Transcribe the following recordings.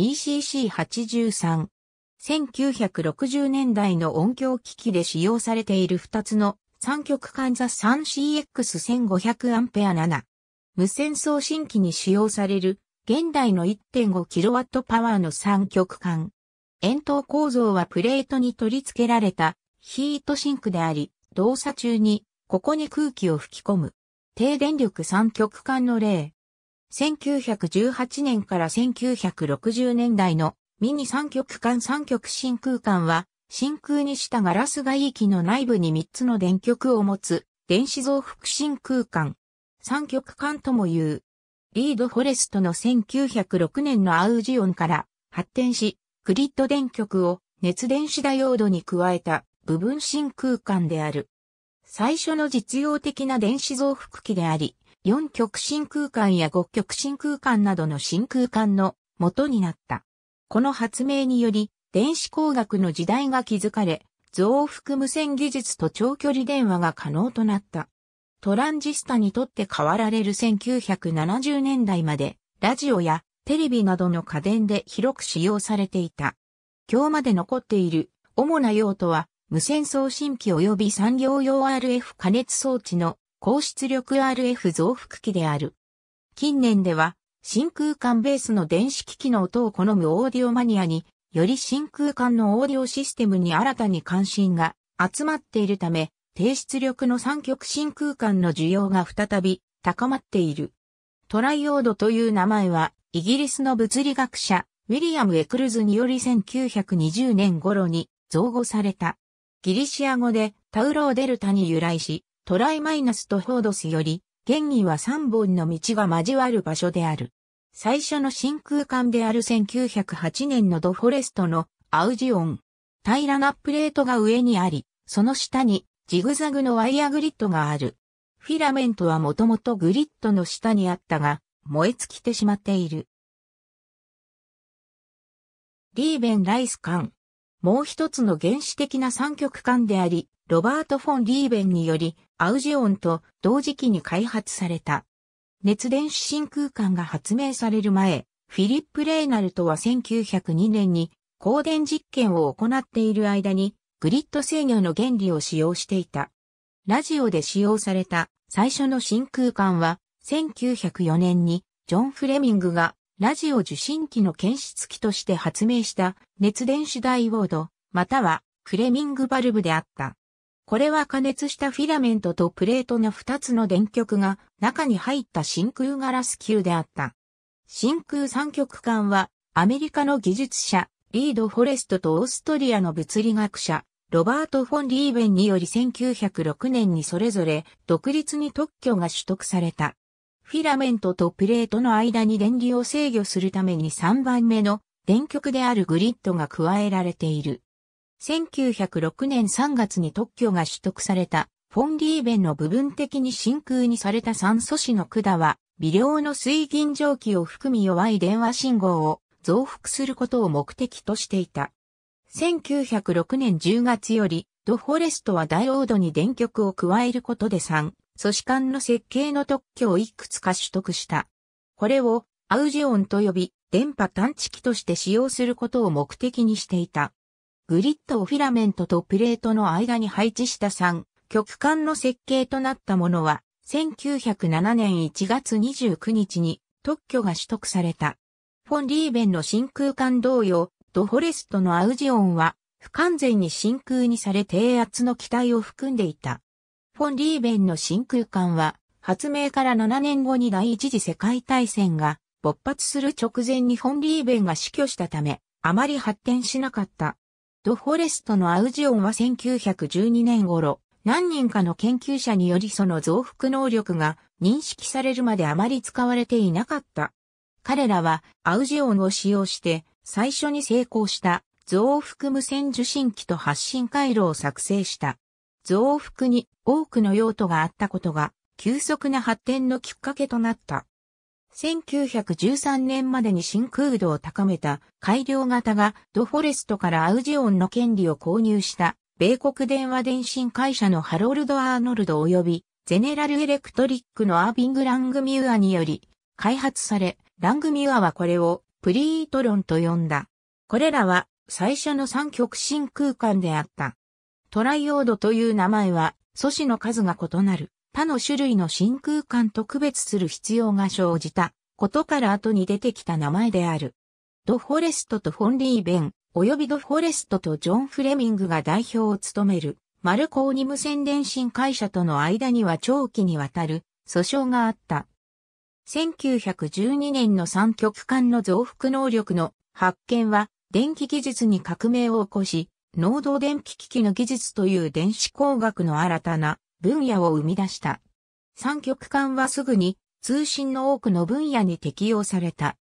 ECC83。1960年代の音響機器で使用されている2つの三極管座 3CX1500A7。無線送信機に使用される現代の 1.5kW パワーの三極管。円筒構造はプレートに取り付けられたヒートシンクであり、動作中にここに空気を吹き込む。低電力三極管の例。1918年から1960年代のミニ三極間三極真空間は、真空にしたガラス外域の内部に3つの電極を持つ電子増幅真空間。三極間とも言う。リード・フォレストの1906年のアウジオンから発展し、グリッド電極を熱電子ダイオードに加えた部分真空間である。最初の実用的な電子増幅器であり、4極真空間や5極真空間などの真空間の元になった。この発明により、電子工学の時代が築かれ、増幅無線技術と長距離電話が可能となった。トランジスタにとって変わられる1970年代まで、ラジオやテレビなどの家電で広く使用されていた。今日まで残っている主な用途は、無線送信機及び産業用 RF 加熱装置の高出力 RF 増幅器である。近年では、真空管ベースの電子機器の音を好むオーディオマニアに、より真空管のオーディオシステムに新たに関心が集まっているため、低出力の三極真空管の需要が再び高まっている。トライオードという名前は、イギリスの物理学者、ウィリアム・エクルズにより1920年頃に造語された。ギリシア語でタウローデルタに由来し、トライマイナスとフォードスより、原因は3本の道が交わる場所である。最初の真空管である1908年のドフォレストのアウジオン。平らなプレートが上にあり、その下にジグザグのワイヤグリッドがある。フィラメントはもともとグリッドの下にあったが、燃え尽きてしまっている。リーベン・ライス管。もう一つの原始的な三極管であり、ロバート・フォン・リーベンによりアウジオンと同時期に開発された。熱電子真空管が発明される前、フィリップ・レーナルトは1902年に光電実験を行っている間にグリッド制御の原理を使用していた。ラジオで使用された最初の真空管は1904年にジョン・フレミングがラジオ受信機の検出機として発明した熱電子ダイオードまたはフレミングバルブであった。これは加熱したフィラメントとプレートの2つの電極が中に入った真空ガラス球であった。真空三極管はアメリカの技術者リード・フォレストとオーストリアの物理学者ロバート・フォン・リーベンにより1906年にそれぞれ独立に特許が取得された。フィラメントとプレートの間に電流を制御するために3番目の電極であるグリッドが加えられている。1906年3月に特許が取得された、フォンリーベンの部分的に真空にされた酸素子の管は、微量の水銀蒸気を含み弱い電話信号を増幅することを目的としていた。1906年10月より、ドフォレストはダイオードに電極を加えることで酸素子管の設計の特許をいくつか取得した。これをアウジオンと呼び、電波探知機として使用することを目的にしていた。グリッドをフィラメントとプレートの間に配置した3、極間の設計となったものは、1907年1月29日に特許が取得された。フォン・リーベンの真空管同様、ドフォレストのアウジオンは、不完全に真空にされ低圧の機体を含んでいた。フォン・リーベンの真空管は、発明から7年後に第一次世界大戦が勃発する直前にフォン・リーベンが死去したため、あまり発展しなかった。ドフォレストのアウジオンは1912年頃、何人かの研究者によりその増幅能力が認識されるまであまり使われていなかった。彼らはアウジオンを使用して最初に成功した増幅無線受信機と発信回路を作成した。増幅に多くの用途があったことが急速な発展のきっかけとなった。1913年までに真空度を高めた改良型がドフォレストからアウジオンの権利を購入した米国電話電信会社のハロルド・アーノルド及びゼネラルエレクトリックのアービング・ラングミュアにより開発され、ラングミュアはこれをプリートロンと呼んだ。これらは最初の三極真空間であった。トライオードという名前は素子の数が異なる。他の種類の真空管と区別する必要が生じたことから後に出てきた名前である。ド・フォレストとフォン・リーベン、及びド・フォレストとジョン・フレミングが代表を務めるマルコーニ無線電信会社との間には長期にわたる訴訟があった。1912年の三極管の増幅能力の発見は電気技術に革命を起こし、能動電気機器の技術という電子工学の新たな分野を生み出した。三極管はすぐに通信の多くの分野に適用された。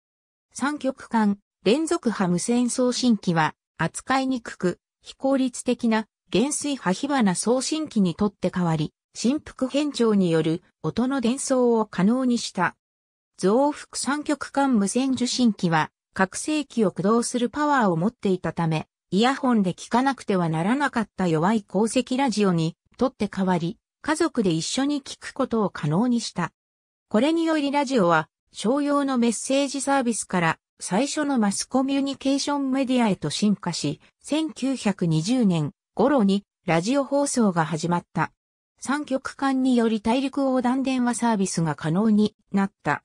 三極管、連続波無線送信機は扱いにくく、非効率的な減衰波火花送信機にとって変わり、振幅変調による音の伝送を可能にした。増幅三極管無線受信機は、拡声器を駆動するパワーを持っていたため、イヤホンで聞かなくてはならなかった弱い鉱石ラジオにとって変わり、家族で一緒に聞くことを可能にした。これによりラジオは商用のメッセージサービスから最初のマスコミュニケーションメディアへと進化し、1920年頃にラジオ放送が始まった。三極間により大陸横断電話サービスが可能になった。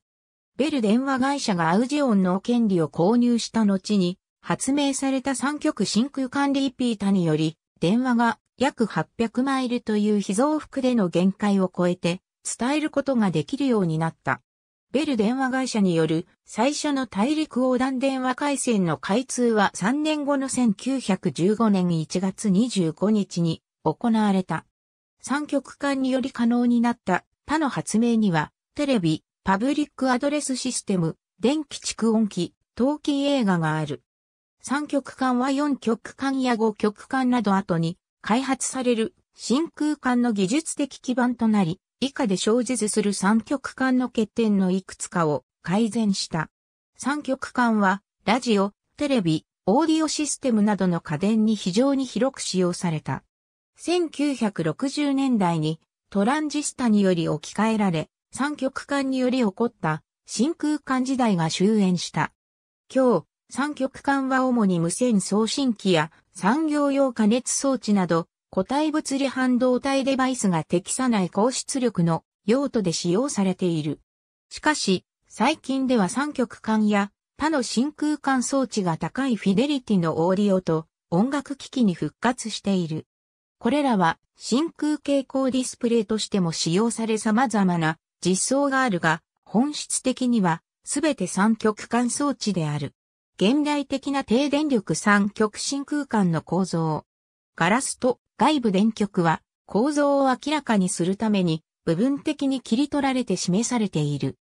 ベル電話会社がアウジオンの権利を購入した後に、発明された三極真空管リピータにより、電話が約800マイルという非増幅での限界を超えて、伝えることができるようになった。ベル電話会社による最初の大陸横断電話回線の開通は3年後の1915年1月25日に行われた。三極間により可能になった他の発明には、テレビ、パブリックアドレスシステム、電気蓄音機、陶器映画がある。三極間は4極間や5極間など後に開発される真空管の技術的基盤となり、以下で生じずする三極管の欠点のいくつかを改善した。三極管は、ラジオ、テレビ、オーディオシステムなどの家電に非常に広く使用された。1960年代にトランジスタにより置き換えられ、三極管により起こった真空管時代が終焉した。今日、三極管は主に無線送信機や産業用加熱装置など、固体物理半導体デバイスが適さない高出力の用途で使用されている。しかし、最近では三極管や他の真空管装置が高いフィデリティのオーディオと音楽機器に復活している。これらは真空蛍光ディスプレイとしても使用され様々な実装があるが、本質的にはすべて三極管装置である。現代的な低電力三極真空間の構造。ガラスと外部電極は構造を明らかにするために部分的に切り取られて示されている。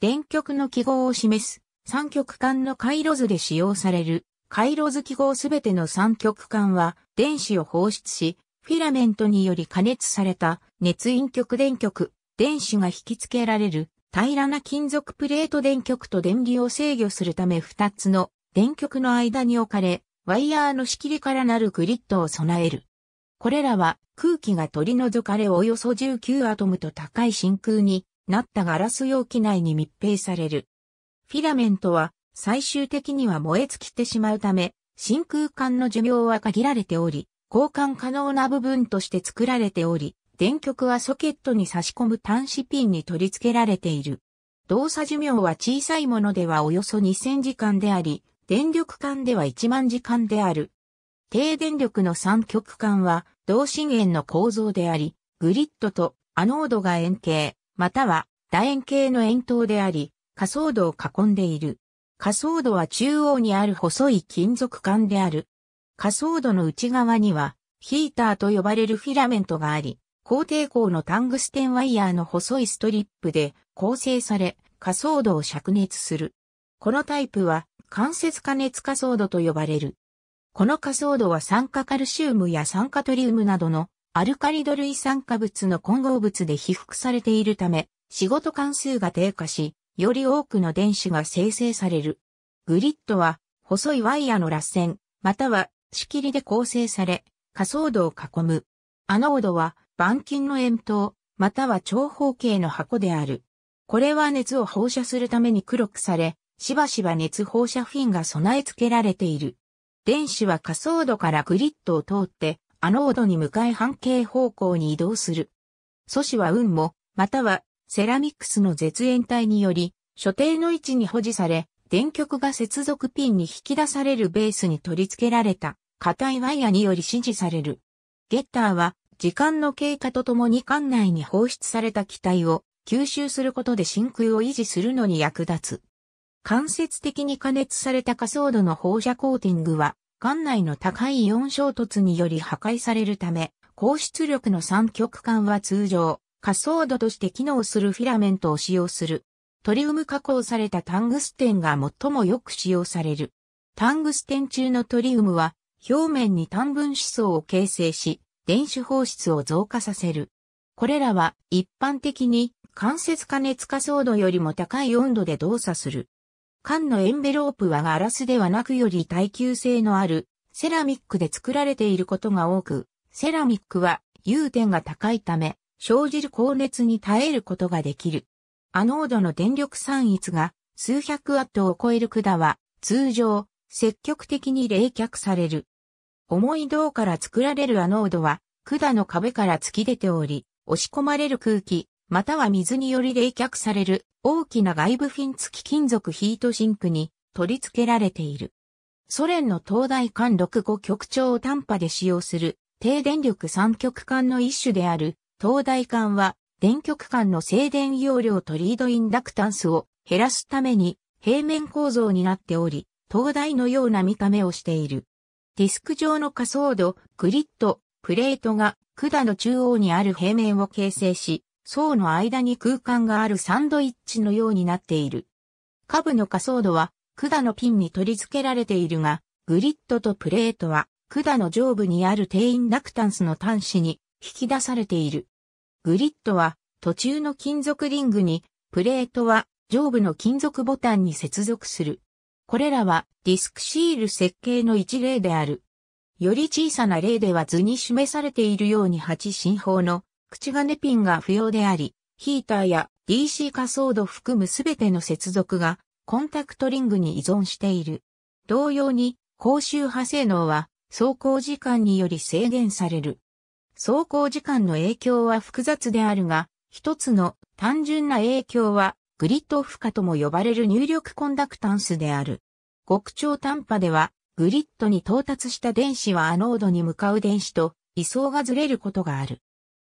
電極の記号を示す三極間の回路図で使用される回路図記号すべての三極間は電子を放出し、フィラメントにより加熱された熱陰極電極、電子が引き付けられる平らな金属プレート電極と電流を制御するため2つの電極の間に置かれ、ワイヤーの仕切りからなるグリッドを備える。これらは空気が取り除かれおよそ19アトムと高い真空になったガラス容器内に密閉される。フィラメントは最終的には燃え尽きてしまうため、真空管の寿命は限られており、交換可能な部分として作られており、電極はソケットに差し込む端子ピンに取り付けられている。動作寿命は小さいものではおよそ2000時間であり、電力管では1万時間である。低電力の三極管は同心円の構造であり、グリッドとアノードが円形、または楕円形の円筒であり、仮想度を囲んでいる。仮想度は中央にある細い金属管である。仮想度の内側にはヒーターと呼ばれるフィラメントがあり、高抵抗のタングステンワイヤーの細いストリップで構成され、仮想度を灼熱する。このタイプは関節加熱仮想度と呼ばれる。この仮想度は酸化カルシウムや酸化トリウムなどのアルカリド類酸化物の混合物で被覆されているため、仕事関数が低下し、より多くの電子が生成される。グリッドは細いワイヤーの螺旋、または仕切りで構成され、仮想度を囲む。アノードは板金の円筒、または長方形の箱である。これは熱を放射するために黒くされ、しばしば熱放射フィンが備え付けられている。電子は仮想度からグリッドを通って、アノードに向かい半径方向に移動する。素子は運も、またはセラミックスの絶縁体により、所定の位置に保持され、電極が接続ピンに引き出されるベースに取り付けられた、硬いワイヤにより指示される。ゲッターは時間の経過とともに艦内に放出された気体を吸収することで真空を維持するのに役立つ。間接的に加熱された仮想度の放射コーティングは、艦内の高いイオン衝突により破壊されるため、高出力の三極管は通常、仮想度として機能するフィラメントを使用する。トリウム加工されたタングステンが最もよく使用される。タングステン中のトリウムは表面に単分子層を形成し、電子放出を増加させる。これらは一般的に関節加熱加速度よりも高い温度で動作する。缶のエンベロープはガラスではなくより耐久性のあるセラミックで作られていることが多く、セラミックは融点が高いため生じる高熱に耐えることができる。アノードの電力散逸が数百ワットを超える管は通常積極的に冷却される。重い銅から作られるアノードは、管の壁から突き出ており、押し込まれる空気、または水により冷却される大きな外部品付き金属ヒートシンクに取り付けられている。ソ連の東大間65極長を短波で使用する低電力3極管の一種である東大管は電極管の静電容量とリードインダクタンスを減らすために平面構造になっており、東大のような見た目をしている。ディスク上の仮想度、グリッド、プレートが管の中央にある平面を形成し、層の間に空間があるサンドイッチのようになっている。下部の仮想度は管のピンに取り付けられているが、グリッドとプレートは管の上部にある定員ダクタンスの端子に引き出されている。グリッドは途中の金属リングに、プレートは上部の金属ボタンに接続する。これらはディスクシール設計の一例である。より小さな例では図に示されているように8進法の口金ピンが不要であり、ヒーターや DC 仮想度含むすべての接続がコンタクトリングに依存している。同様に高周波性能は走行時間により制限される。走行時間の影響は複雑であるが、一つの単純な影響はグリッド負荷とも呼ばれる入力コンダクタンスである。極超短波では、グリッドに到達した電子はアノードに向かう電子と位相がずれることがある。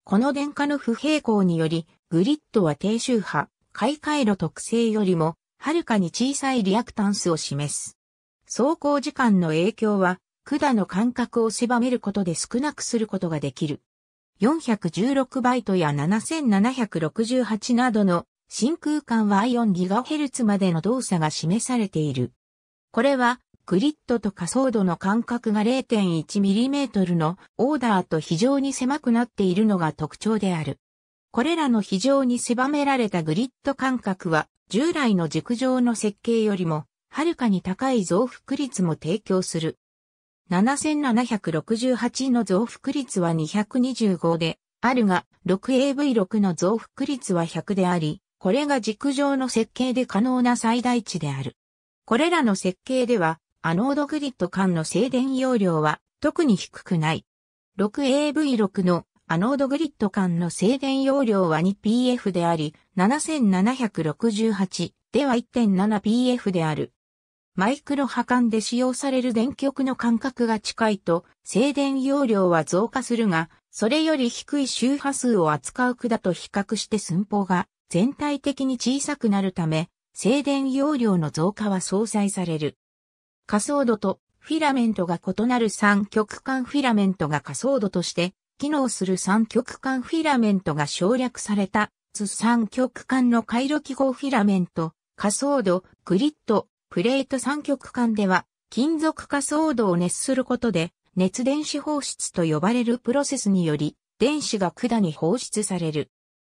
この電荷の不平衡により、グリッドは低周波、回回路特性よりも、はるかに小さいリアクタンスを示す。走行時間の影響は、管の間隔を狭めることで少なくすることができる。416バイトや7768などの真空管は 4GHz までの動作が示されている。これは、グリッドと仮想度の間隔が 0.1mm のオーダーと非常に狭くなっているのが特徴である。これらの非常に狭められたグリッド間隔は、従来の軸上の設計よりも、はるかに高い増幅率も提供する。7768の増幅率は225で、あるが、6AV6 の増幅率は100であり、これが軸上の設計で可能な最大値である。これらの設計では、アノードグリッド間の静電容量は特に低くない。6AV6 のアノードグリッド間の静電容量は 2PF であり、7768では 1.7PF である。マイクロ波間で使用される電極の間隔が近いと、静電容量は増加するが、それより低い周波数を扱う管と比較して寸法が全体的に小さくなるため、静電容量の増加は相殺される。仮想度とフィラメントが異なる三極間フィラメントが仮想度として機能する三極間フィラメントが省略された、図三極間の回路記号フィラメント、仮想度、グリッド、プレート三極間では、金属仮想度を熱することで、熱電子放出と呼ばれるプロセスにより、電子が管に放出される。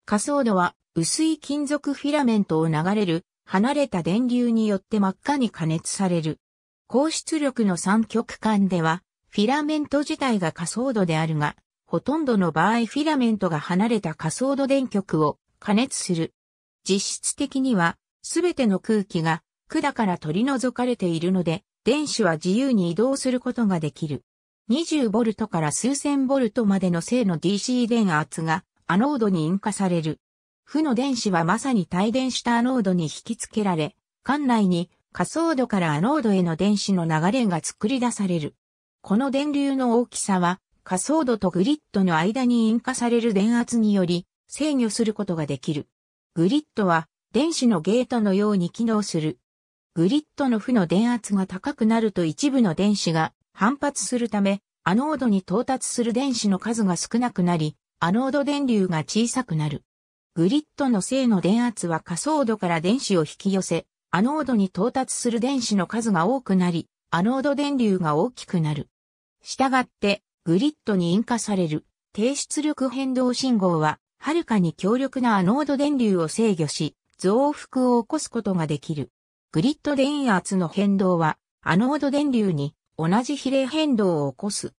仮想度は薄い金属フィラメントを流れる離れた電流によって真っ赤に加熱される。高出力の三極間では、フィラメント自体が仮想度であるが、ほとんどの場合フィラメントが離れた仮想度電極を加熱する。実質的には、すべての空気が管から取り除かれているので、電子は自由に移動することができる。20ボルトから数千ボルトまでの正の DC 電圧がアノードに引火される。負の電子はまさに帯電したアノードに引き付けられ、管内に仮想度からアノードへの電子の流れが作り出される。この電流の大きさは仮想度とグリッドの間に引火される電圧により制御することができる。グリッドは電子のゲートのように機能する。グリッドの負の電圧が高くなると一部の電子が反発するため、アノードに到達する電子の数が少なくなり、アノード電流が小さくなる。グリッドの正の電圧は仮想度から電子を引き寄せ、アノードに到達する電子の数が多くなり、アノード電流が大きくなる。したがって、グリッドに引火される、低出力変動信号は、はるかに強力なアノード電流を制御し、増幅を起こすことができる。グリッド電圧の変動は、アノード電流に同じ比例変動を起こす。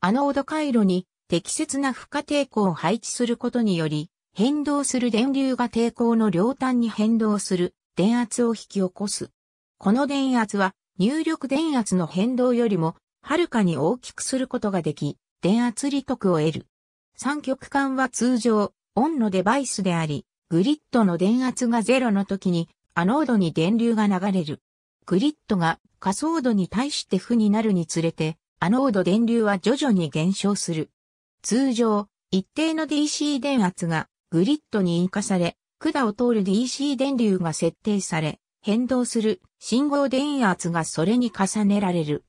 アノード回路に適切な負荷抵抗を配置することにより、変動する電流が抵抗の両端に変動する電圧を引き起こす。この電圧は入力電圧の変動よりもはるかに大きくすることができ、電圧利得を得る。三極管は通常、オンのデバイスであり、グリッドの電圧がゼロの時に、アノードに電流が流れる。グリッドが仮想度に対して負になるにつれて、アノード電流は徐々に減少する。通常、一定の DC 電圧がグリッドに引火され、管を通る DC 電流が設定され、変動する信号電圧がそれに重ねられる。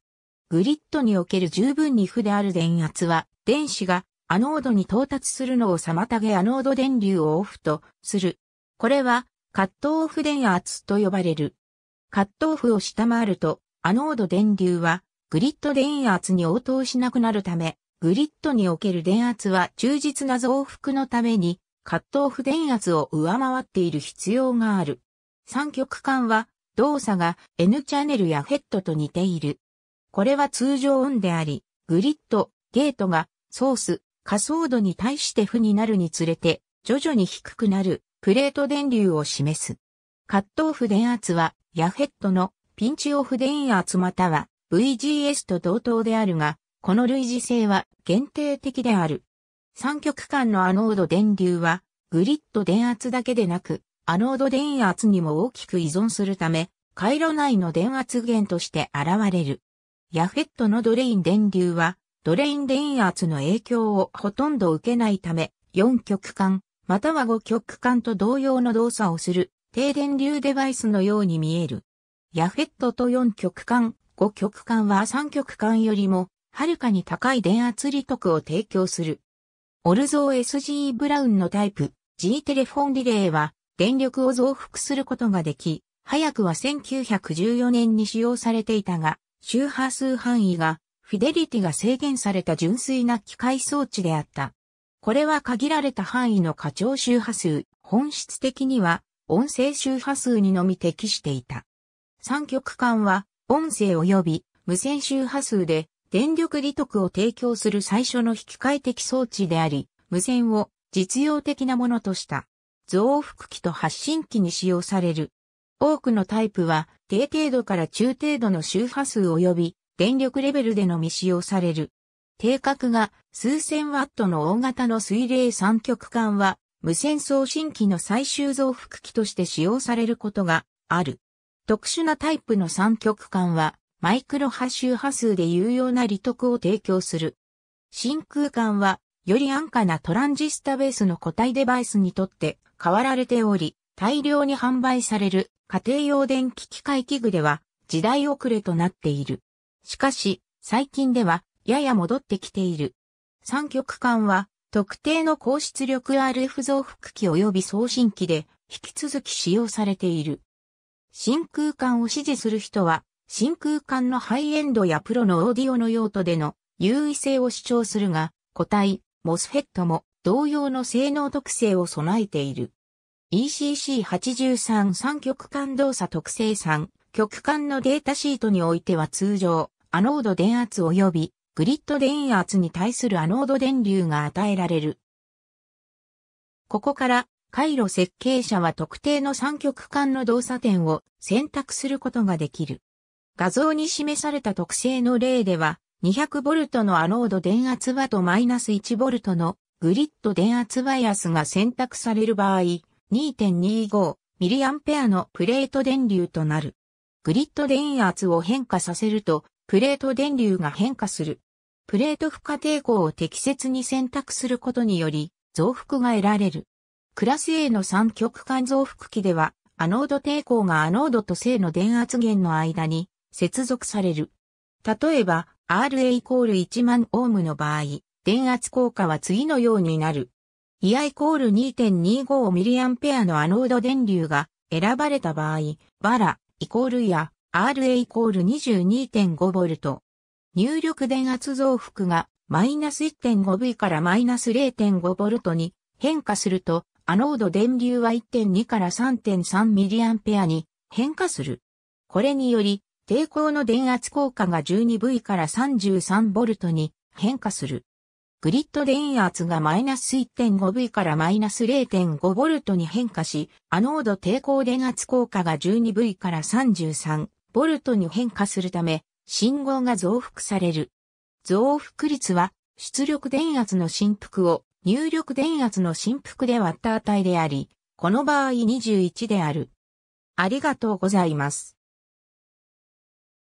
グリッドにおける十分に負である電圧は、電子がアノードに到達するのを妨げアノード電流をオフとする。これは、カットオフ電圧と呼ばれる。カットオフを下回ると、アノード電流は、グリッド電圧に応答しなくなるため、グリッドにおける電圧は忠実な増幅のためにカットオフ電圧を上回っている必要がある。三極管は動作が N チャンネルやヘッドと似ている。これは通常運であり、グリッド、ゲートがソース、仮想度に対して負になるにつれて、徐々に低くなるプレート電流を示す。カットオフ電圧はヤヘッドのピンチオフ電圧または VGS と同等であるが、この類似性は限定的である。三極間のアノード電流は、グリッド電圧だけでなく、アノード電圧にも大きく依存するため、回路内の電圧源として現れる。ヤフェットのドレイン電流は、ドレイン電圧の影響をほとんど受けないため、四極間、または五極間と同様の動作をする、低電流デバイスのように見える。ヤフェットと四極間、五極間は三極間よりも、はるかに高い電圧利得を提供する。オルゾー SG ブラウンのタイプ G テレフォンリレーは電力を増幅することができ、早くは1914年に使用されていたが、周波数範囲がフィデリティが制限された純粋な機械装置であった。これは限られた範囲の過長周波数、本質的には音声周波数にのみ適していた。三極管は音声及び無線周波数で電力利得を提供する最初の引換的装置であり、無線を実用的なものとした。増幅器と発信機に使用される。多くのタイプは低程度から中程度の周波数及び電力レベルでのみ使用される。定格が数千ワットの大型の水冷三極管は無線送信機の最終増幅器として使用されることがある。特殊なタイプの三極管はマイクロ波周波数で有用な利得を提供する。真空管は、より安価なトランジスタベースの個体デバイスにとって変わられており、大量に販売される家庭用電気機械器具では時代遅れとなっている。しかし、最近ではやや戻ってきている。三極管は特定の高出力 RF 増幅器及び送信機で引き続き使用されている。真空管を支持する人は真空管のハイエンドやプロのオーディオの用途での優位性を主張するが、個体、モスフェットも同様の性能特性を備えている。ECC83 三極間動作特性3極間のデータシートにおいては通常、アノード電圧及びグリッド電圧に対するアノード電流が与えられる。ここから回路設計者は特定の三極間の動作点を選択することができる。画像に示された特性の例では、200V のアノード電圧場とマイナス -1V のグリッド電圧バイアスが選択される場合、2.25mA のプレート電流となる。グリッド電圧を変化させると、プレート電流が変化する。プレート負荷抵抗を適切に選択することにより、増幅が得られる。クラス A の三極間増幅器では、アノード抵抗がアノードと正の電圧源の間に接続される。例えば、RA イコール1万オームの場合、電圧効果は次のようになる。イアイコール 2.25mA のアノード電流が選ばれた場合、バライコールや RA イコール 22.5V。入力電圧増幅がマイナス 1.5V からマイナス 0.5V に変化すると、アノード電流は1.2から 3.3mA に変化する。これにより、抵抗の電圧効果が 12V から 33V に変化する。グリッド電圧がマイナス 1.5V からマイナス 0.5V に変化し、アノード抵抗電圧効果が 12V から 33V に変化するため、信号が増幅される。増幅率は、出力電圧の振幅を入力電圧の振幅で割った値であり、この場合21である。ありがとうございます。